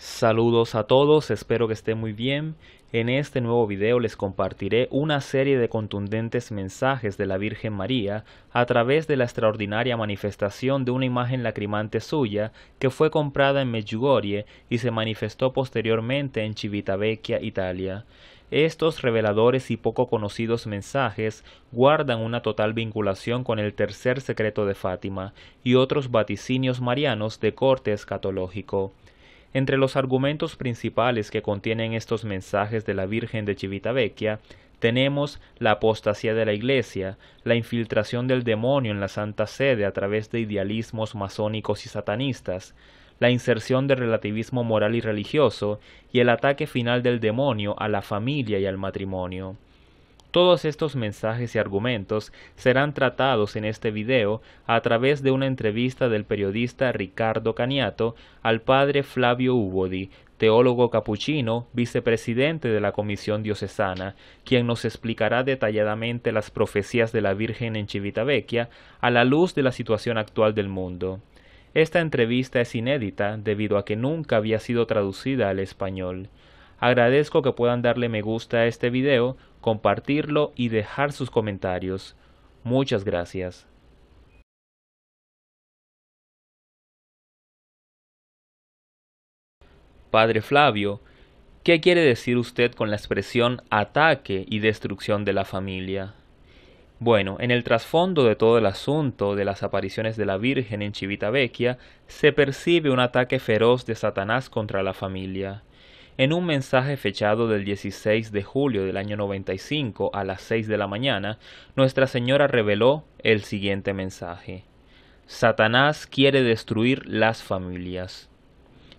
Saludos a todos, espero que estén muy bien. En este nuevo video les compartiré una serie de contundentes mensajes de la Virgen María a través de la extraordinaria manifestación de una imagen lacrimante suya que fue comprada en Medjugorje y se manifestó posteriormente en Civitavecchia, Italia. Estos reveladores y poco conocidos mensajes guardan una total vinculación con el tercer secreto de Fátima y otros vaticinios marianos de corte escatológico. Entre los argumentos principales que contienen estos mensajes de la Virgen de Chivitavecchia tenemos la apostasía de la Iglesia, la infiltración del demonio en la Santa Sede a través de idealismos masónicos y satanistas, la inserción del relativismo moral y religioso y el ataque final del demonio a la familia y al matrimonio. Todos estos mensajes y argumentos serán tratados en este video a través de una entrevista del periodista Ricardo Caniato al padre Flavio Ubodi, teólogo capuchino, vicepresidente de la Comisión Diocesana, quien nos explicará detalladamente las profecías de la Virgen en Chivitavecchia a la luz de la situación actual del mundo. Esta entrevista es inédita debido a que nunca había sido traducida al español. Agradezco que puedan darle me gusta a este video, compartirlo y dejar sus comentarios. Muchas gracias. Padre Flavio, ¿qué quiere decir usted con la expresión ataque y destrucción de la familia? Bueno, en el trasfondo de todo el asunto de las apariciones de la Virgen en Civitavecchia, se percibe un ataque feroz de Satanás contra la familia. En un mensaje fechado del 16 de julio del año 95 a las 6 de la mañana, Nuestra Señora reveló el siguiente mensaje. Satanás quiere destruir las familias.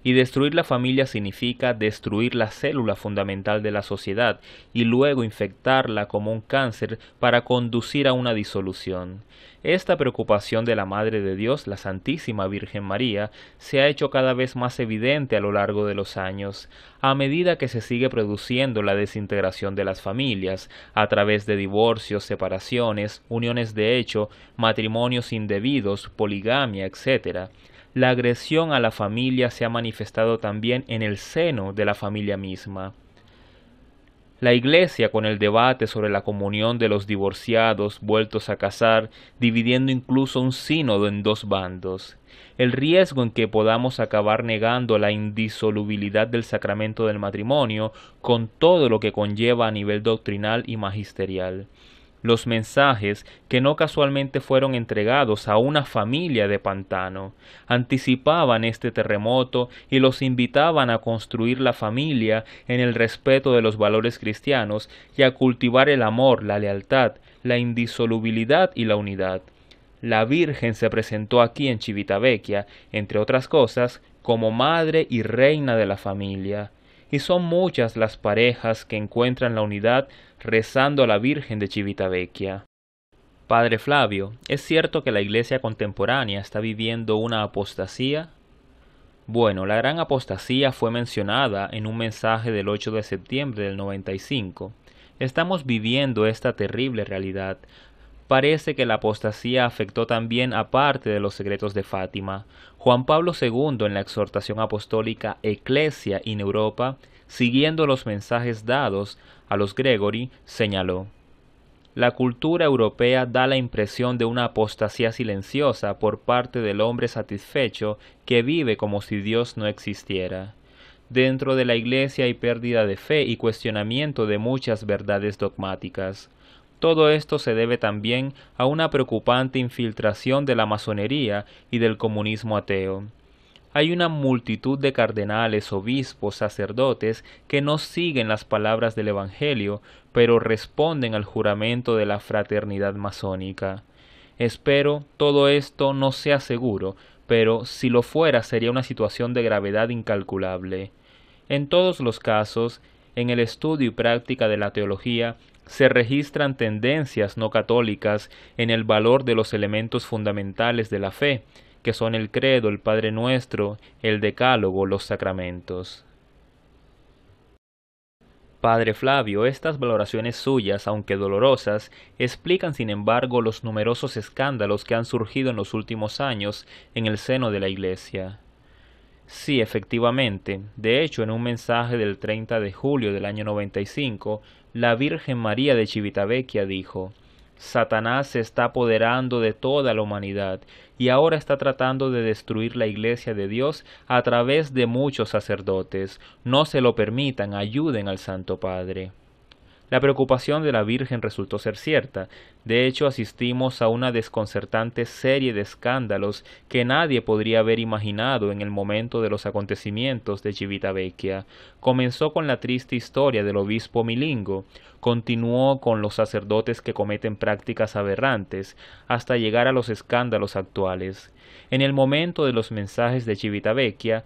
Y destruir la familia significa destruir la célula fundamental de la sociedad y luego infectarla como un cáncer para conducir a una disolución. Esta preocupación de la Madre de Dios, la Santísima Virgen María, se ha hecho cada vez más evidente a lo largo de los años, a medida que se sigue produciendo la desintegración de las familias, a través de divorcios, separaciones, uniones de hecho, matrimonios indebidos, poligamia, etc la agresión a la familia se ha manifestado también en el seno de la familia misma. La Iglesia, con el debate sobre la comunión de los divorciados vueltos a casar, dividiendo incluso un sínodo en dos bandos, el riesgo en que podamos acabar negando la indisolubilidad del sacramento del matrimonio con todo lo que conlleva a nivel doctrinal y magisterial los mensajes que no casualmente fueron entregados a una familia de Pantano. Anticipaban este terremoto y los invitaban a construir la familia en el respeto de los valores cristianos y a cultivar el amor, la lealtad, la indisolubilidad y la unidad. La Virgen se presentó aquí en Civitavecchia, entre otras cosas, como madre y reina de la familia y son muchas las parejas que encuentran la unidad rezando a la Virgen de Chivitavecchia. Padre Flavio, ¿es cierto que la iglesia contemporánea está viviendo una apostasía? Bueno, la gran apostasía fue mencionada en un mensaje del 8 de septiembre del 95. Estamos viviendo esta terrible realidad, Parece que la apostasía afectó también a parte de los secretos de Fátima. Juan Pablo II en la exhortación apostólica Ecclesia in Europa, siguiendo los mensajes dados a los Gregory, señaló la cultura europea da la impresión de una apostasía silenciosa por parte del hombre satisfecho que vive como si Dios no existiera. Dentro de la Iglesia hay pérdida de fe y cuestionamiento de muchas verdades dogmáticas. Todo esto se debe también a una preocupante infiltración de la masonería y del comunismo ateo. Hay una multitud de cardenales, obispos, sacerdotes que no siguen las palabras del Evangelio, pero responden al juramento de la fraternidad masónica. Espero todo esto no sea seguro, pero si lo fuera sería una situación de gravedad incalculable. En todos los casos, en el estudio y práctica de la teología se registran tendencias no católicas en el valor de los elementos fundamentales de la fe, que son el credo, el Padre Nuestro, el Decálogo, los sacramentos. Padre Flavio, estas valoraciones suyas, aunque dolorosas, explican sin embargo los numerosos escándalos que han surgido en los últimos años en el seno de la Iglesia. Sí, efectivamente. De hecho, en un mensaje del 30 de julio del año 95, la Virgen María de Chivitavecchia dijo, Satanás se está apoderando de toda la humanidad y ahora está tratando de destruir la iglesia de Dios a través de muchos sacerdotes. No se lo permitan, ayuden al Santo Padre. La preocupación de la Virgen resultó ser cierta. De hecho, asistimos a una desconcertante serie de escándalos que nadie podría haber imaginado en el momento de los acontecimientos de Civitavecchia. Comenzó con la triste historia del obispo Milingo, continuó con los sacerdotes que cometen prácticas aberrantes, hasta llegar a los escándalos actuales. En el momento de los mensajes de Civitavecchia,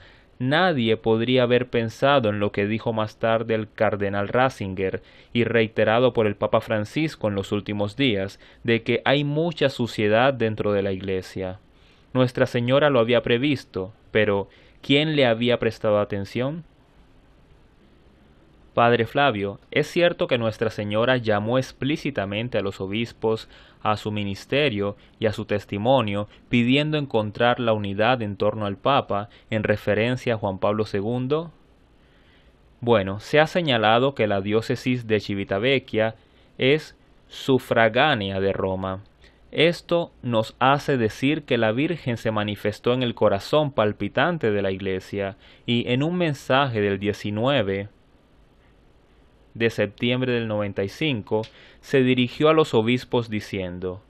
Nadie podría haber pensado en lo que dijo más tarde el cardenal Ratzinger y reiterado por el Papa Francisco en los últimos días, de que hay mucha suciedad dentro de la Iglesia. Nuestra Señora lo había previsto, pero ¿quién le había prestado atención? Padre Flavio, es cierto que Nuestra Señora llamó explícitamente a los obispos a su ministerio y a su testimonio, pidiendo encontrar la unidad en torno al Papa en referencia a Juan Pablo II. Bueno, se ha señalado que la diócesis de Civitavecchia es sufragánea de Roma. Esto nos hace decir que la Virgen se manifestó en el corazón palpitante de la Iglesia y en un mensaje del 19 de septiembre del 95, se dirigió a los obispos diciendo,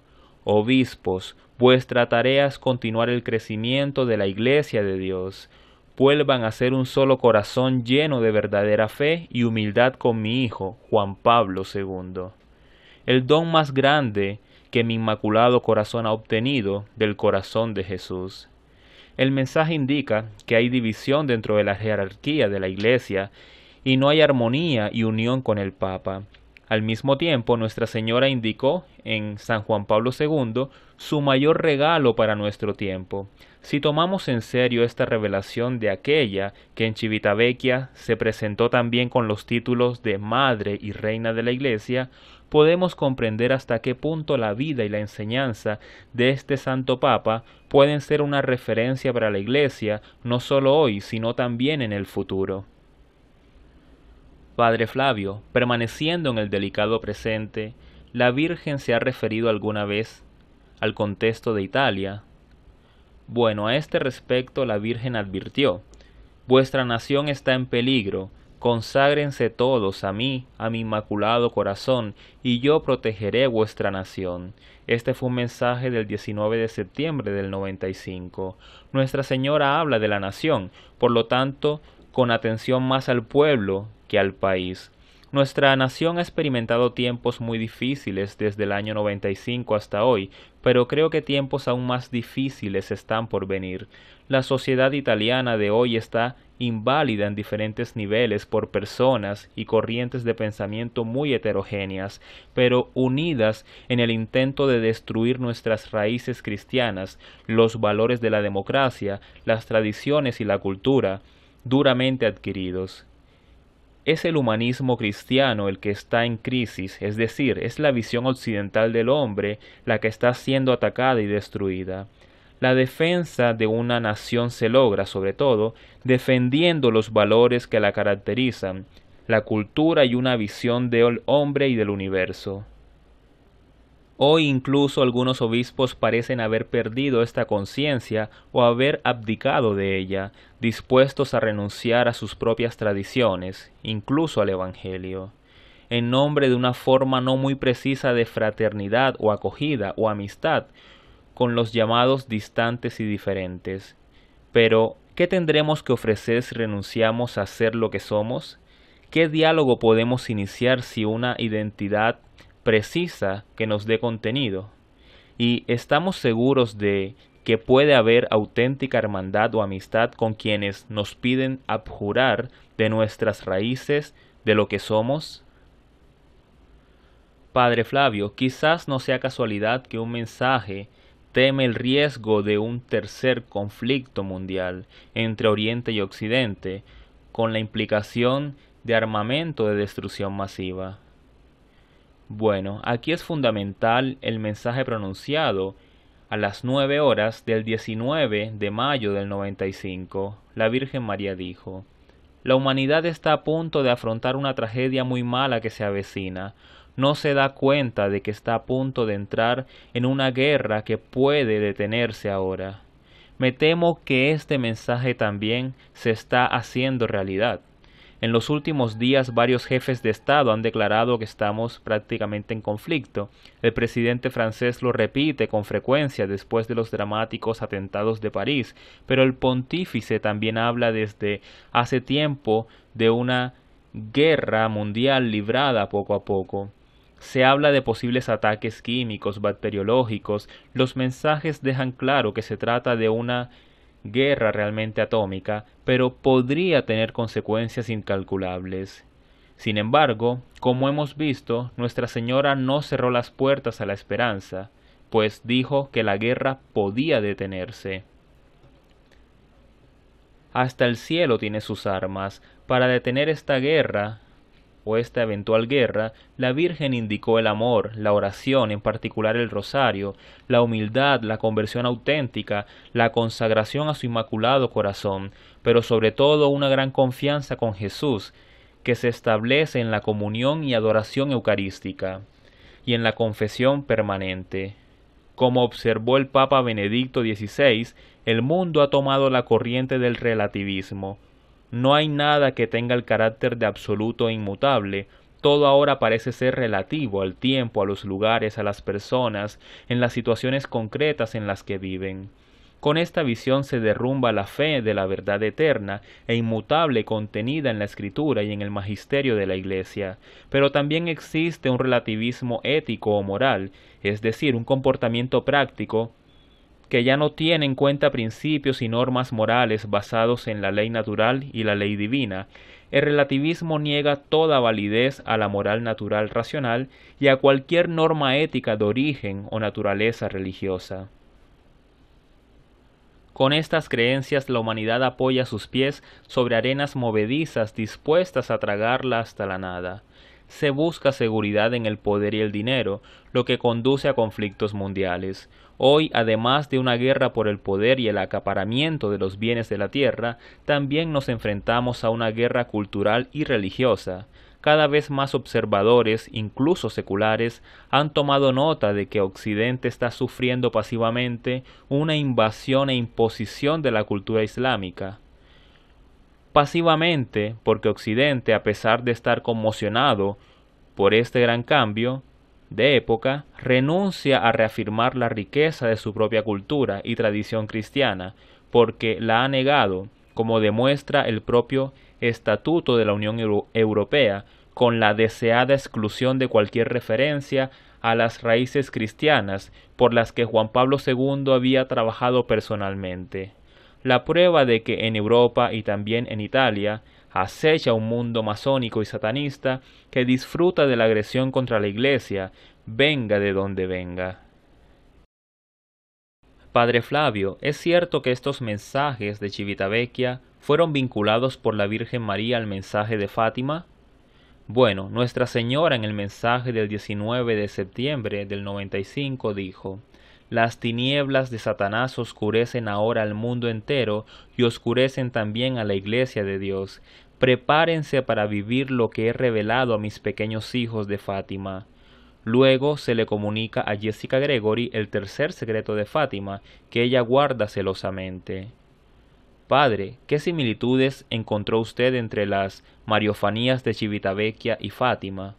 Obispos, vuestra tarea es continuar el crecimiento de la Iglesia de Dios. Vuelvan a ser un solo corazón lleno de verdadera fe y humildad con mi hijo, Juan Pablo II. El don más grande que mi inmaculado corazón ha obtenido del corazón de Jesús. El mensaje indica que hay división dentro de la jerarquía de la Iglesia y no hay armonía y unión con el Papa. Al mismo tiempo, Nuestra Señora indicó en San Juan Pablo II su mayor regalo para nuestro tiempo. Si tomamos en serio esta revelación de aquella que en Civitavecchia se presentó también con los títulos de Madre y Reina de la Iglesia, podemos comprender hasta qué punto la vida y la enseñanza de este Santo Papa pueden ser una referencia para la Iglesia, no solo hoy, sino también en el futuro. Padre Flavio, permaneciendo en el delicado presente, la Virgen se ha referido alguna vez al contexto de Italia. Bueno, a este respecto la Virgen advirtió, Vuestra nación está en peligro, conságrense todos a mí, a mi inmaculado corazón, y yo protegeré vuestra nación. Este fue un mensaje del 19 de septiembre del 95. Nuestra Señora habla de la nación, por lo tanto, con atención más al pueblo que al país. Nuestra nación ha experimentado tiempos muy difíciles desde el año 95 hasta hoy, pero creo que tiempos aún más difíciles están por venir. La sociedad italiana de hoy está inválida en diferentes niveles por personas y corrientes de pensamiento muy heterogéneas, pero unidas en el intento de destruir nuestras raíces cristianas, los valores de la democracia, las tradiciones y la cultura, duramente adquiridos. Es el humanismo cristiano el que está en crisis, es decir, es la visión occidental del hombre la que está siendo atacada y destruida. La defensa de una nación se logra, sobre todo, defendiendo los valores que la caracterizan, la cultura y una visión del hombre y del universo. Hoy incluso algunos obispos parecen haber perdido esta conciencia o haber abdicado de ella, dispuestos a renunciar a sus propias tradiciones, incluso al Evangelio, en nombre de una forma no muy precisa de fraternidad o acogida o amistad con los llamados distantes y diferentes. Pero, ¿qué tendremos que ofrecer si renunciamos a ser lo que somos? ¿Qué diálogo podemos iniciar si una identidad precisa que nos dé contenido. Y estamos seguros de que puede haber auténtica hermandad o amistad con quienes nos piden abjurar de nuestras raíces, de lo que somos? Padre Flavio, quizás no sea casualidad que un mensaje teme el riesgo de un tercer conflicto mundial entre Oriente y Occidente, con la implicación de armamento de destrucción masiva. Bueno, aquí es fundamental el mensaje pronunciado a las 9 horas del 19 de mayo del 95. La Virgen María dijo, La humanidad está a punto de afrontar una tragedia muy mala que se avecina. No se da cuenta de que está a punto de entrar en una guerra que puede detenerse ahora. Me temo que este mensaje también se está haciendo realidad. En los últimos días varios jefes de Estado han declarado que estamos prácticamente en conflicto. El presidente francés lo repite con frecuencia después de los dramáticos atentados de París, pero el pontífice también habla desde hace tiempo de una guerra mundial librada poco a poco. Se habla de posibles ataques químicos, bacteriológicos, los mensajes dejan claro que se trata de una guerra realmente atómica, pero podría tener consecuencias incalculables. Sin embargo, como hemos visto, Nuestra Señora no cerró las puertas a la esperanza, pues dijo que la guerra podía detenerse. Hasta el cielo tiene sus armas para detener esta guerra esta eventual guerra, la Virgen indicó el amor, la oración, en particular el rosario, la humildad, la conversión auténtica, la consagración a su inmaculado corazón, pero sobre todo una gran confianza con Jesús, que se establece en la comunión y adoración eucarística y en la confesión permanente. Como observó el Papa Benedicto XVI, el mundo ha tomado la corriente del relativismo, no hay nada que tenga el carácter de absoluto e inmutable, todo ahora parece ser relativo al tiempo, a los lugares, a las personas, en las situaciones concretas en las que viven. Con esta visión se derrumba la fe de la verdad eterna e inmutable contenida en la escritura y en el magisterio de la Iglesia, pero también existe un relativismo ético o moral, es decir, un comportamiento práctico que ya no tiene en cuenta principios y normas morales basados en la ley natural y la ley divina, el relativismo niega toda validez a la moral natural racional y a cualquier norma ética de origen o naturaleza religiosa. Con estas creencias la humanidad apoya sus pies sobre arenas movedizas dispuestas a tragarla hasta la nada. Se busca seguridad en el poder y el dinero, lo que conduce a conflictos mundiales. Hoy, además de una guerra por el poder y el acaparamiento de los bienes de la tierra, también nos enfrentamos a una guerra cultural y religiosa. Cada vez más observadores, incluso seculares, han tomado nota de que Occidente está sufriendo pasivamente una invasión e imposición de la cultura islámica pasivamente porque Occidente, a pesar de estar conmocionado por este gran cambio, de época, renuncia a reafirmar la riqueza de su propia cultura y tradición cristiana, porque la ha negado, como demuestra el propio Estatuto de la Unión Europea, con la deseada exclusión de cualquier referencia a las raíces cristianas por las que Juan Pablo II había trabajado personalmente. La prueba de que en Europa y también en Italia acecha un mundo masónico y satanista que disfruta de la agresión contra la Iglesia, venga de donde venga. Padre Flavio, es cierto que estos mensajes de Civitavecchia fueron vinculados por la Virgen María al mensaje de Fátima? Bueno, Nuestra Señora en el mensaje del 19 de septiembre del 95 dijo, Las tinieblas de Satanás oscurecen ahora al mundo entero y oscurecen también a la iglesia de Dios. Prepárense para vivir lo que he revelado a mis pequeños hijos de Fátima. Luego se le comunica a Jessica Gregory el tercer secreto de Fátima, que ella guarda celosamente. Padre, ¿qué similitudes encontró usted entre las Mariofanías de Chivitavecchia y Fátima?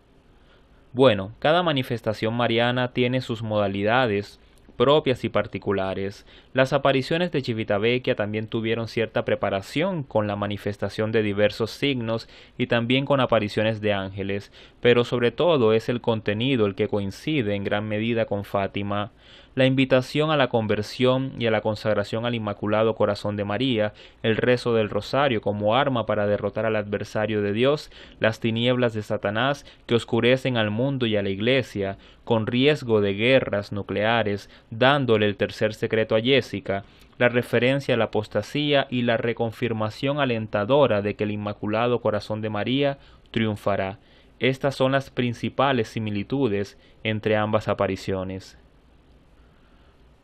Bueno, cada manifestación mariana tiene sus modalidades, propias y particulares. Las apariciones de Chivitavecchia también tuvieron cierta preparación con la manifestación de diversos signos y también con apariciones de ángeles, pero sobre todo es el contenido el que coincide en gran medida con Fátima la invitación a la conversión y a la consagración al Inmaculado Corazón de María, el rezo del rosario como arma para derrotar al adversario de Dios, las tinieblas de Satanás que oscurecen al mundo y a la Iglesia, con riesgo de guerras nucleares, dándole el tercer secreto a Jessica, la referencia a la apostasía y la reconfirmación alentadora de que el Inmaculado Corazón de María triunfará. Estas son las principales similitudes entre ambas apariciones.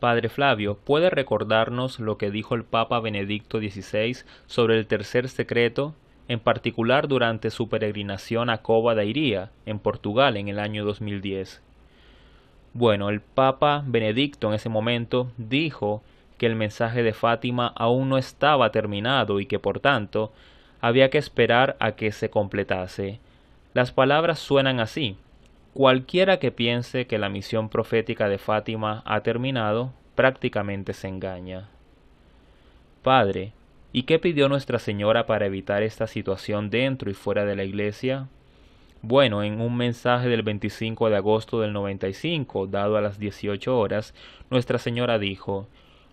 Padre Flavio, ¿puede recordarnos lo que dijo el Papa Benedicto XVI sobre el tercer secreto, en particular durante su peregrinación a Cova de Iria, en Portugal, en el año 2010? Bueno, el Papa Benedicto en ese momento dijo que el mensaje de Fátima aún no estaba terminado y que por tanto había que esperar a que se completase. Las palabras suenan así. Cualquiera que piense que la misión profética de Fátima ha terminado, prácticamente se engaña. Padre, ¿y qué pidió Nuestra Señora para evitar esta situación dentro y fuera de la iglesia? Bueno, en un mensaje del 25 de agosto del 95, dado a las 18 horas, Nuestra Señora dijo,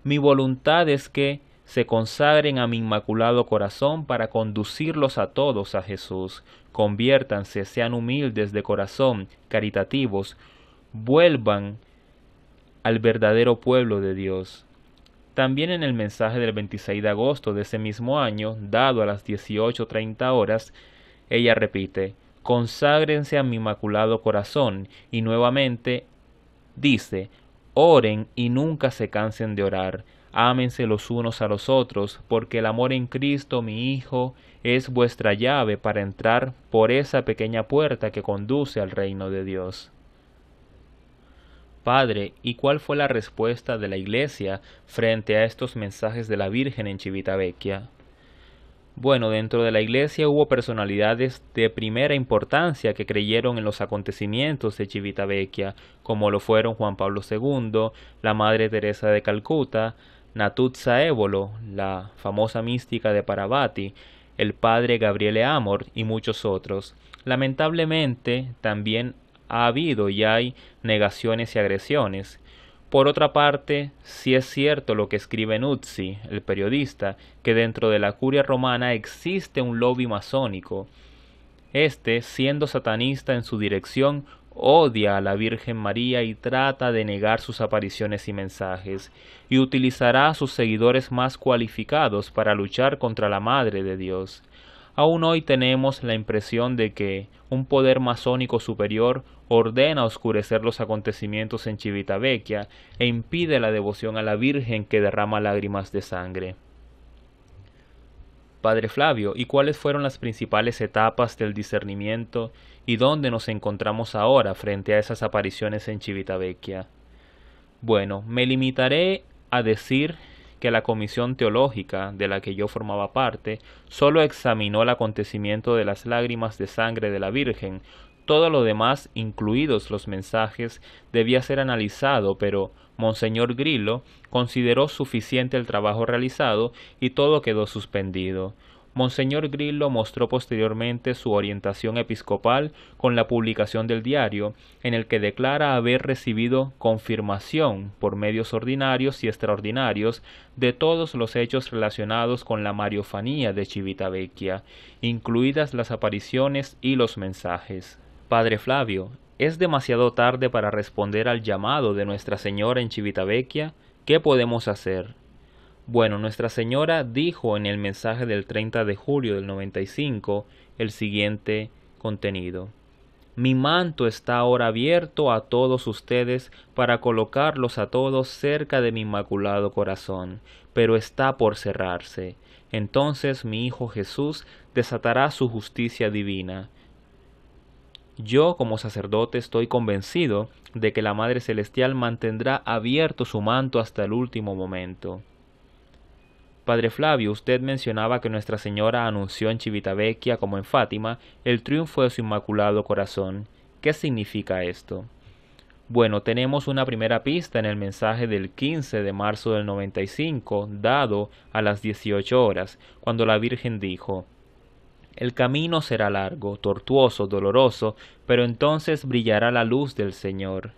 Mi voluntad es que se consagren a mi inmaculado corazón para conducirlos a todos a Jesús, conviértanse, sean humildes de corazón, caritativos, vuelvan al verdadero pueblo de Dios. También en el mensaje del 26 de agosto de ese mismo año, dado a las 18.30 horas, ella repite, conságrense a mi inmaculado corazón y nuevamente dice, oren y nunca se cansen de orar. Ámense los unos a los otros, porque el amor en Cristo, mi Hijo, es vuestra llave para entrar por esa pequeña puerta que conduce al reino de Dios. Padre, ¿y cuál fue la respuesta de la Iglesia frente a estos mensajes de la Virgen en Chivitavecchia? Bueno, dentro de la iglesia hubo personalidades de primera importancia que creyeron en los acontecimientos de Chivitavecchia, como lo fueron Juan Pablo II, la Madre Teresa de Calcuta, Natutsa Évolo, la famosa mística de Parabati, el padre Gabriele Amor y muchos otros. Lamentablemente, también ha habido y hay negaciones y agresiones. Por otra parte, si sí es cierto lo que escribe Nuzzi, el periodista, que dentro de la curia romana existe un lobby masónico. Este, siendo satanista en su dirección, odia a la Virgen María y trata de negar sus apariciones y mensajes, y utilizará a sus seguidores más cualificados para luchar contra la Madre de Dios. Aún hoy tenemos la impresión de que un poder masónico superior ordena oscurecer los acontecimientos en Chivitavecchia e impide la devoción a la Virgen que derrama lágrimas de sangre. Padre Flavio, y cuáles fueron las principales etapas del discernimiento y dónde nos encontramos ahora frente a esas apariciones en Civitavecchia. Bueno, me limitaré a decir que la comisión teológica de la que yo formaba parte solo examinó el acontecimiento de las lágrimas de sangre de la Virgen, todo lo demás, incluidos los mensajes, debía ser analizado, pero Monseñor Grillo consideró suficiente el trabajo realizado y todo quedó suspendido. Monseñor Grillo mostró posteriormente su orientación episcopal con la publicación del diario, en el que declara haber recibido confirmación por medios ordinarios y extraordinarios de todos los hechos relacionados con la mariofanía de Civitavecchia, incluidas las apariciones y los mensajes. Padre Flavio, es demasiado tarde para responder al llamado de Nuestra Señora en Chivitavecchia? ¿Qué podemos hacer? Bueno, Nuestra Señora dijo en el mensaje del 30 de julio del 95 el siguiente contenido. Mi manto está ahora abierto a todos ustedes para colocarlos a todos cerca de mi inmaculado corazón, pero está por cerrarse. Entonces mi Hijo Jesús desatará su justicia divina yo como sacerdote estoy convencido de que la Madre Celestial mantendrá abierto su manto hasta el último momento. Padre Flavio, usted mencionaba que Nuestra Señora anunció en Chivitavecchia, como en Fátima el triunfo de su Inmaculado Corazón. ¿Qué significa esto? Bueno, tenemos una primera pista en el mensaje del 15 de marzo del 95, dado a las 18 horas, cuando la Virgen dijo, el camino será largo, tortuoso, doloroso, pero entonces brillará la luz del Señor.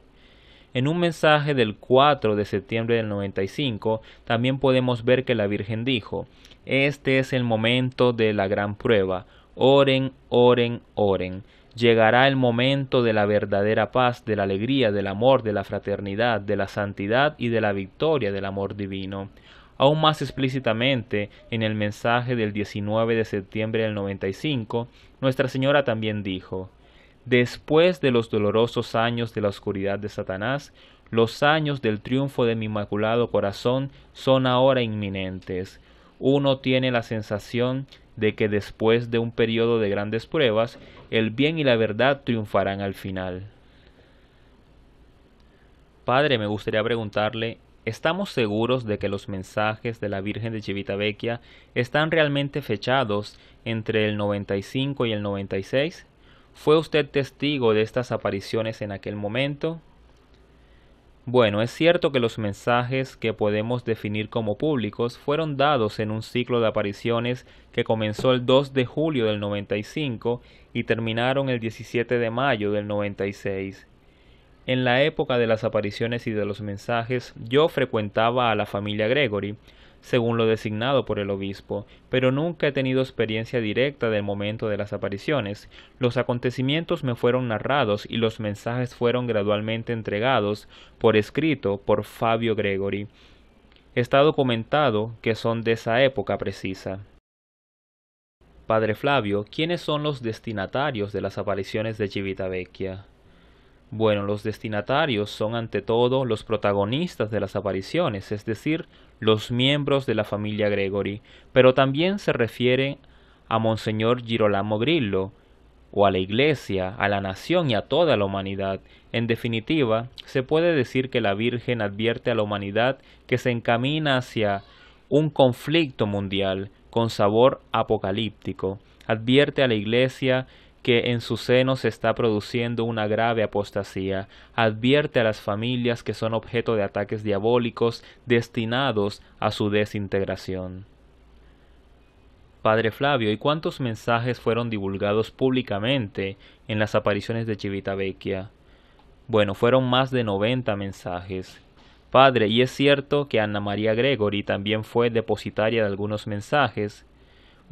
En un mensaje del 4 de septiembre del 95 también podemos ver que la Virgen dijo, Este es el momento de la gran prueba, oren, oren, oren. Llegará el momento de la verdadera paz, de la alegría, del amor, de la fraternidad, de la santidad y de la victoria del amor divino aún más explícitamente en el mensaje del 19 de septiembre del 95, Nuestra Señora también dijo, Después de los dolorosos años de la oscuridad de Satanás, los años del triunfo de mi inmaculado corazón son ahora inminentes. Uno tiene la sensación de que después de un periodo de grandes pruebas, el bien y la verdad triunfarán al final. Padre, me gustaría preguntarle ¿Estamos seguros de que los mensajes de la Virgen de Chivitavecchia están realmente fechados entre el 95 y el 96? ¿Fue usted testigo de estas apariciones en aquel momento? Bueno, es cierto que los mensajes que podemos definir como públicos fueron dados en un ciclo de apariciones que comenzó el 2 de julio del 95 y terminaron el 17 de mayo del 96. En la época de las apariciones y de los mensajes, yo frecuentaba a la familia Gregory, según lo designado por el obispo, pero nunca he tenido experiencia directa del momento de las apariciones. Los acontecimientos me fueron narrados y los mensajes fueron gradualmente entregados por escrito por Fabio Gregory. Está documentado que son de esa época precisa. Padre Flavio, ¿quiénes son los destinatarios de las apariciones de Civitavecchia? Bueno, los destinatarios son ante todo los protagonistas de las apariciones, es decir, los miembros de la familia Gregory, pero también se refiere a Monseñor Girolamo Grillo, o a la Iglesia, a la nación y a toda la humanidad. En definitiva, se puede decir que la Virgen advierte a la humanidad que se encamina hacia un conflicto mundial con sabor apocalíptico. Advierte a la Iglesia que en su seno se está produciendo una grave apostasía. Advierte a las familias que son objeto de ataques diabólicos destinados a su desintegración. Padre Flavio, ¿y cuántos mensajes fueron divulgados públicamente en las apariciones de Vecchia Bueno, fueron más de 90 mensajes. Padre, y es cierto que Ana María Gregory también fue depositaria de algunos mensajes,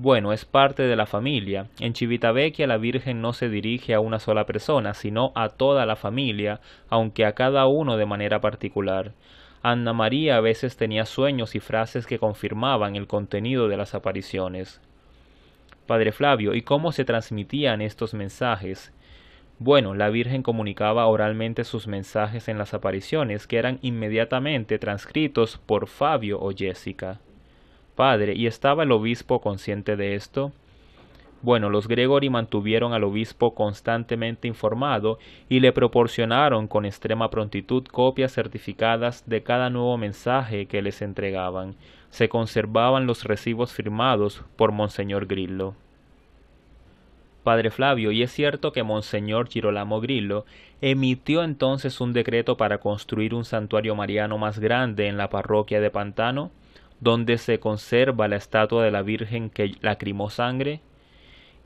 bueno, es parte de la familia. En Chivitavecchia la Virgen no se dirige a una sola persona, sino a toda la familia, aunque a cada uno de manera particular. Ana María a veces tenía sueños y frases que confirmaban el contenido de las apariciones. Padre Flavio, ¿y cómo se transmitían estos mensajes? Bueno, la Virgen comunicaba oralmente sus mensajes en las apariciones, que eran inmediatamente transcritos por Fabio o Jessica padre. ¿Y estaba el obispo consciente de esto? Bueno, los gregori mantuvieron al obispo constantemente informado y le proporcionaron con extrema prontitud copias certificadas de cada nuevo mensaje que les entregaban. Se conservaban los recibos firmados por Monseñor Grillo. Padre Flavio, y es cierto que Monseñor Girolamo Grillo emitió entonces un decreto para construir un santuario mariano más grande en la parroquia de Pantano donde se conserva la estatua de la Virgen que lacrimó sangre,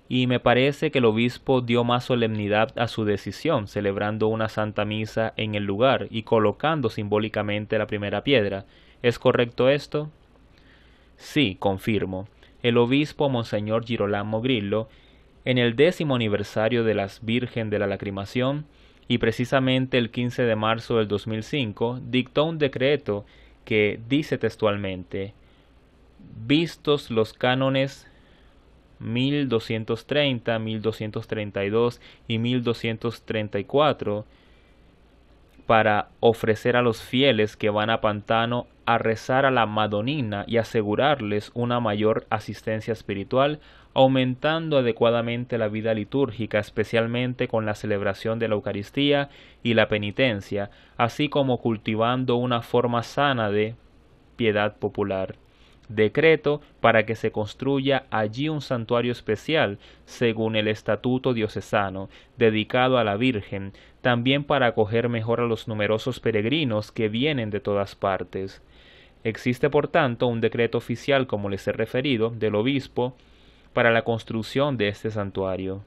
y me parece que el obispo dio más solemnidad a su decisión, celebrando una santa misa en el lugar y colocando simbólicamente la primera piedra. ¿Es correcto esto? Sí, confirmo. El obispo Monseñor Girolamo Grillo, en el décimo aniversario de las Virgen de la Lacrimación, y precisamente el 15 de marzo del 2005, dictó un decreto que dice textualmente, vistos los cánones 1230, 1232 y 1234, para ofrecer a los fieles que van a Pantano a rezar a la Madonina y asegurarles una mayor asistencia espiritual, aumentando adecuadamente la vida litúrgica, especialmente con la celebración de la Eucaristía y la penitencia, así como cultivando una forma sana de piedad popular. Decreto para que se construya allí un santuario especial, según el estatuto diocesano, dedicado a la Virgen, también para acoger mejor a los numerosos peregrinos que vienen de todas partes. Existe, por tanto, un decreto oficial, como les he referido, del obispo, para la construcción de este santuario.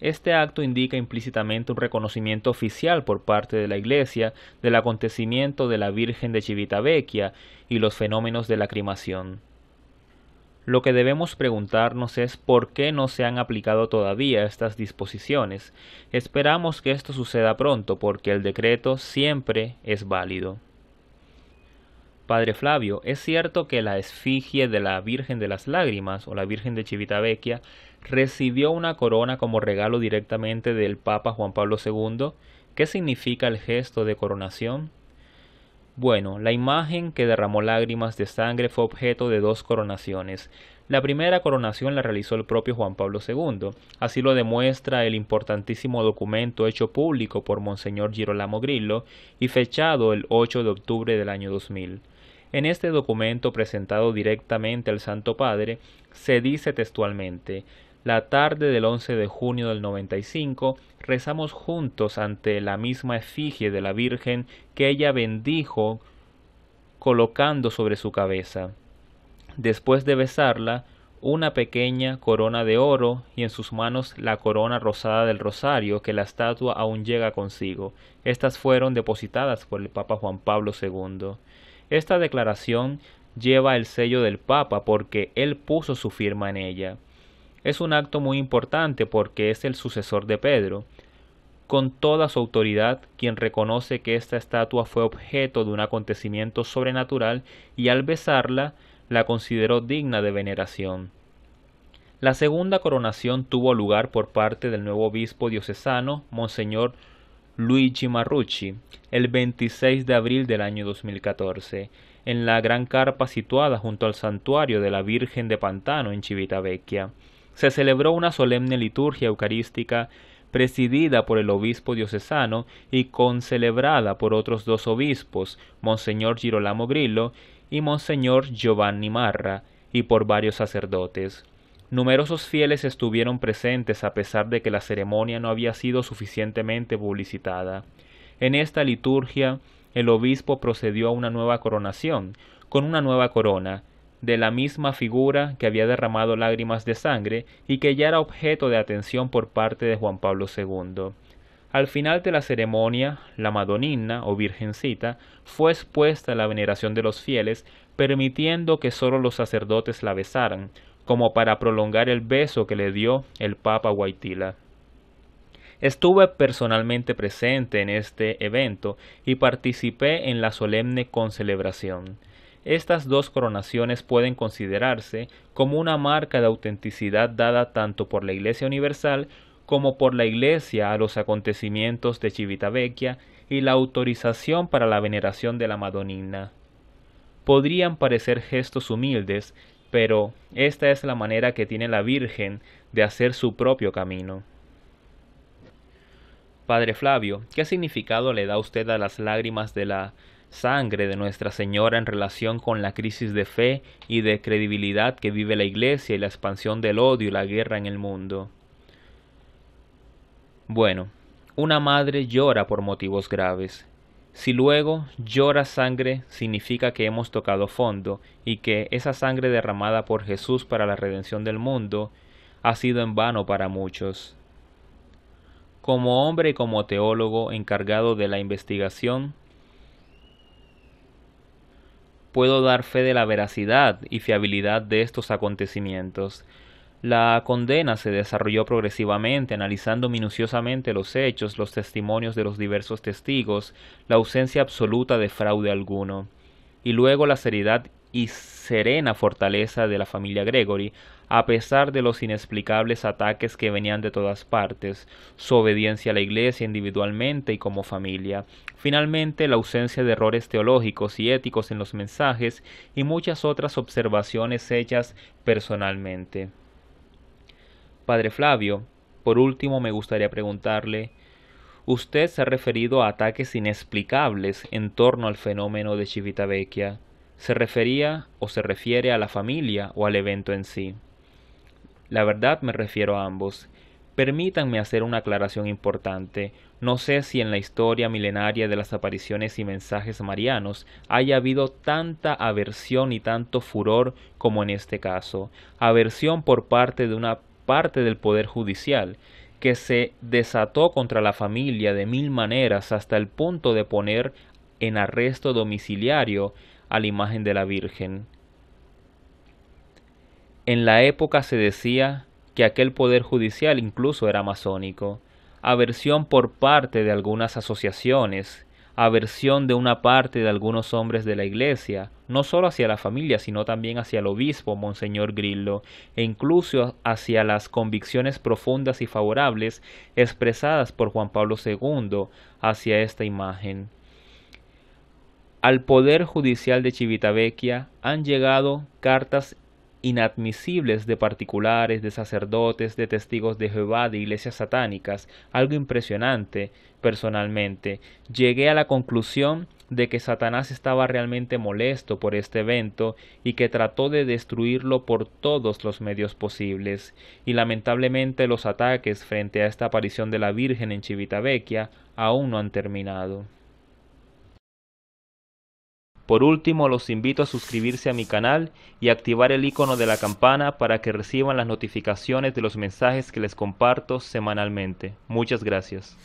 Este acto indica implícitamente un reconocimiento oficial por parte de la Iglesia del acontecimiento de la Virgen de Chivitavecchia y los fenómenos de la cremación. Lo que debemos preguntarnos es por qué no se han aplicado todavía estas disposiciones. Esperamos que esto suceda pronto porque el decreto siempre es válido. Padre Flavio, es cierto que la Esfigie de la Virgen de las Lágrimas o la Virgen de Civitavecchia recibió una corona como regalo directamente del Papa Juan Pablo II. ¿Qué significa el gesto de coronación? Bueno, la imagen que derramó lágrimas de sangre fue objeto de dos coronaciones. La primera coronación la realizó el propio Juan Pablo II, así lo demuestra el importantísimo documento hecho público por Monseñor Girolamo Grillo y fechado el 8 de octubre del año 2000. En este documento presentado directamente al Santo Padre, se dice textualmente, la tarde del 11 de junio del 95 rezamos juntos ante la misma efigie de la Virgen que ella bendijo colocando sobre su cabeza. Después de besarla, una pequeña corona de oro y en sus manos la corona rosada del rosario que la estatua aún llega consigo. Estas fueron depositadas por el Papa Juan Pablo II. Esta declaración lleva el sello del Papa porque él puso su firma en ella. Es un acto muy importante porque es el sucesor de Pedro, con toda su autoridad, quien reconoce que esta estatua fue objeto de un acontecimiento sobrenatural y al besarla la consideró digna de veneración. La segunda coronación tuvo lugar por parte del nuevo obispo diocesano, Monseñor Luigi Marrucci el 26 de abril del año 2014 en la gran carpa situada junto al santuario de la Virgen de Pantano en Civitavecchia. Se celebró una solemne liturgia eucarística presidida por el obispo diocesano y concelebrada por otros dos obispos, Monseñor Girolamo Grillo y Monseñor Giovanni Marra, y por varios sacerdotes. Numerosos fieles estuvieron presentes a pesar de que la ceremonia no había sido suficientemente publicitada. En esta liturgia, el obispo procedió a una nueva coronación, con una nueva corona, de la misma figura que había derramado lágrimas de sangre y que ya era objeto de atención por parte de Juan Pablo II. Al final de la ceremonia, la Madonina o Virgencita fue expuesta a la veneración de los fieles, permitiendo que solo los sacerdotes la besaran, como para prolongar el beso que le dio el Papa guaitila Estuve personalmente presente en este evento y participé en la solemne concelebración. Estas dos coronaciones pueden considerarse como una marca de autenticidad dada tanto por la Iglesia Universal como por la Iglesia a los acontecimientos de Civitavecchia y la autorización para la veneración de la Madonina. Podrían parecer gestos humildes, pero esta es la manera que tiene la Virgen de hacer su propio camino. Padre Flavio, ¿qué significado le da usted a las lágrimas de la sangre de Nuestra Señora en relación con la crisis de fe y de credibilidad que vive la Iglesia y la expansión del odio y la guerra en el mundo? Bueno, una madre llora por motivos graves, si luego llora sangre, significa que hemos tocado fondo y que esa sangre derramada por Jesús para la redención del mundo ha sido en vano para muchos. Como hombre y como teólogo encargado de la investigación, puedo dar fe de la veracidad y fiabilidad de estos acontecimientos, la condena se desarrolló progresivamente, analizando minuciosamente los hechos, los testimonios de los diversos testigos, la ausencia absoluta de fraude alguno, y luego la seriedad y serena fortaleza de la familia Gregory, a pesar de los inexplicables ataques que venían de todas partes, su obediencia a la Iglesia individualmente y como familia, finalmente la ausencia de errores teológicos y éticos en los mensajes y muchas otras observaciones hechas personalmente. Padre Flavio, por último me gustaría preguntarle, usted se ha referido a ataques inexplicables en torno al fenómeno de Chivitavecchia? ¿Se refería o se refiere a la familia o al evento en sí? La verdad me refiero a ambos. Permítanme hacer una aclaración importante. No sé si en la historia milenaria de las apariciones y mensajes marianos haya habido tanta aversión y tanto furor como en este caso. Aversión por parte de una parte del Poder Judicial, que se desató contra la familia de mil maneras hasta el punto de poner en arresto domiciliario a la imagen de la Virgen. En la época se decía que aquel poder judicial incluso era masónico, aversión por parte de algunas asociaciones aversión de una parte de algunos hombres de la Iglesia, no solo hacia la familia, sino también hacia el obispo, Monseñor Grillo, e incluso hacia las convicciones profundas y favorables expresadas por Juan Pablo II hacia esta imagen. Al Poder Judicial de Chivitavecchia han llegado cartas inadmisibles de particulares, de sacerdotes, de testigos de Jehová, de iglesias satánicas, algo impresionante personalmente. Llegué a la conclusión de que Satanás estaba realmente molesto por este evento y que trató de destruirlo por todos los medios posibles, y lamentablemente los ataques frente a esta aparición de la Virgen en chivitavecchia aún no han terminado. Por último, los invito a suscribirse a mi canal y activar el icono de la campana para que reciban las notificaciones de los mensajes que les comparto semanalmente. Muchas gracias.